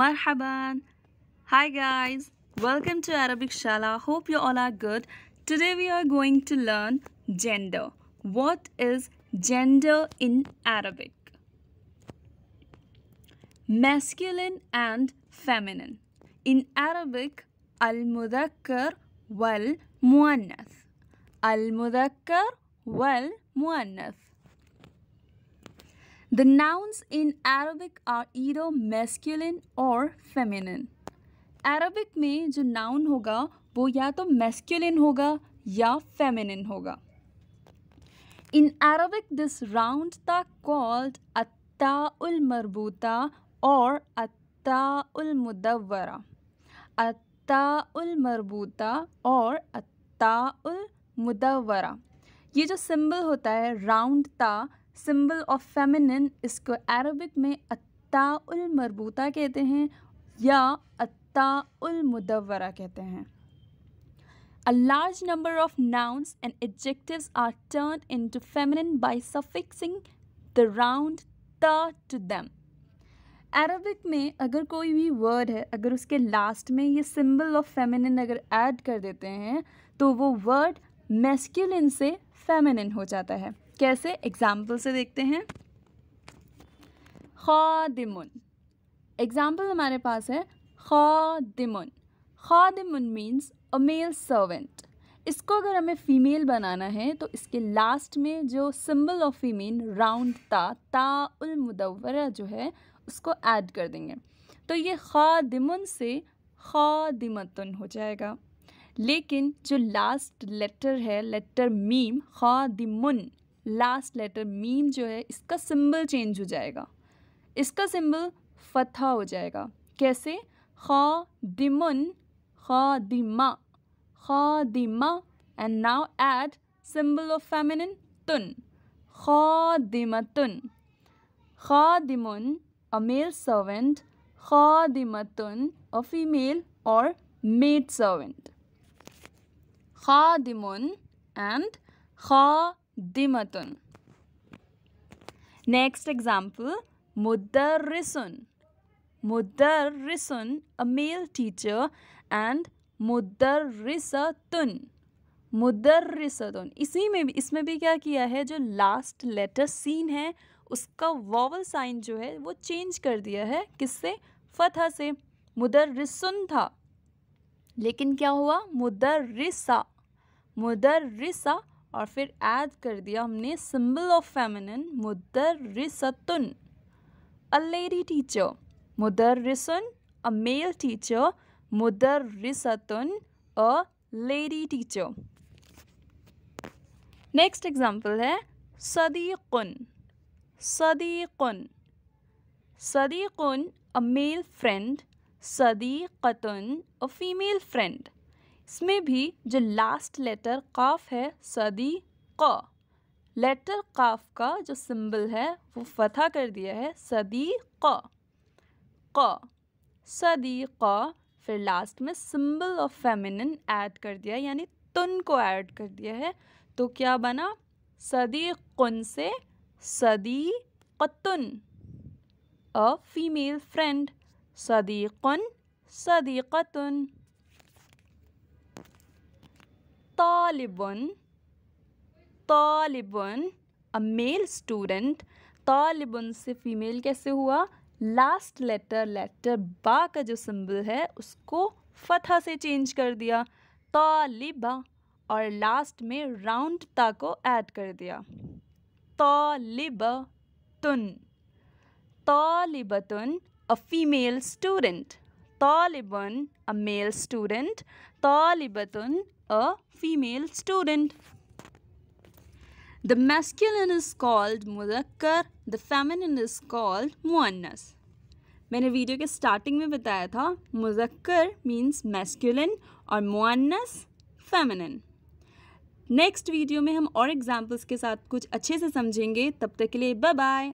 Marhaban. Hi guys, welcome to Arabic Shala. Hope you all are good. Today we are going to learn gender. What is gender in Arabic? Masculine and feminine. In Arabic, al-mudhakkar wal-muannath. Al-mudhakkar wal-muannath. The nouns in Arabic are either masculine or feminine. Arabic में जो noun होगा वो या तो masculine होगा या feminine होगा In Arabic, this round ta called attaul marbuta or attaul mudawwara. Attaul marbuta or attaul mudawwara. ये जो सिंबल होता है राउंड ता सिंबल ऑफ फेमिनिन इसको अरबिक में अताउल मरबूता कहते हैं या अताउल मुदवरा कहते हैं a large number of nouns and adjective are turn into by by the the round to them Arabic में अगर कोई भी वर्ड है अगर उसके लास्ट में ये सिंबल ऑफ फेमिनिन अगर ऐड कर देते हैं तो वो वर्ड मेस्क्यूलिन से फेमिनिन हो जाता है कैसे एग्ज़ाम्पल से देखते हैं खादिमुन एग्ज़ाम्पल हमारे पास है खादिमुन खादिमुन मीन्स अ मेल सर्वेंट इसको अगर हमें फ़ीमेल बनाना है तो इसके लास्ट में जो सिंबल ऑफ फीमेल राउंड ता ताउल मुदवरा जो है उसको ऐड कर देंगे तो ये खादिमुन से खादिमतुन हो जाएगा लेकिन जो लास्ट लेटर है लेटर मीम खादिमुन लास्ट लेटर मीम जो है इसका सिंबल चेंज हो जाएगा इसका सिंबल फतहा हो जाएगा कैसे दिमा खादिमा दिमा and now add symbol of feminine तुन खादिमतुन खादिमुन अ मेल सर्वेंट खादिमतुन अ फीमेल और मेड सर्वेंट दिमुन एंड खा दिमतुन नेक्स्ट एग्जाम्पल मुदर्रिसुन रिसुन अ मेल टीचर एंड रिस तुन मुदर्रिसतुन मुदर्रिसतुन इसी में भी इसमें भी क्या किया है जो लास्ट लेटर सीन है उसका वॉवल साइन जो है वो चेंज कर दिया है किससे फतह से मुदर मुदर्रिसुन था लेकिन क्या हुआ मुदर रिसा मुदर्रिसा रिसा और फिर ऐड कर दिया हमने सिंबल ऑफ फेमिनिन मुदर्रिसतुन अ लेडी टीचर मुदर रिसन अ मेल टीचर मुदर्रिसतुन a lady teacher next example है सदीकुन सदीकुन सदीकुन अ मेल फ्रेंड सदीकतुन अ फीमेल फ्रेंड इसमें भी जो लास्ट लेटर काफ है सदी क लेटर काफ का जो सिंबल है वो फतह कर दिया है सदी क क सदी क फिर लास्ट में सिंबल ऑफ फेमिनिन ऐड कर दिया यानी तुन को ऐड कर दिया है तो क्या बना सदी कन से सदी कतुन अ फीमेल फ्रेंड सदी कन सदी कतुन talibun talibun a male student talibun से फीमेल कैसे हुआ लास्ट लेटर लेटर बा का जो सिंबल है उसको फतह से चेंज कर दिया तालिबा और लास्ट में राउंड ता को ऐड कर दिया तालिब तुन तालिबतुन अ फीमेल स्टूडेंट तालिबन अ मेल स्टूडेंट तालिबतुन a female student. The masculine is called muzakkar, the feminine is called muannas. मैंने वीडियो के स्टार्टिंग में बताया था मुजक्कर मीन्स मैस्कुलिन और मुआनस फेमिनिन नेक्स्ट वीडियो में हम और एग्जाम्पल्स के साथ कुछ अच्छे से समझेंगे तब तक के लिए बाय बाय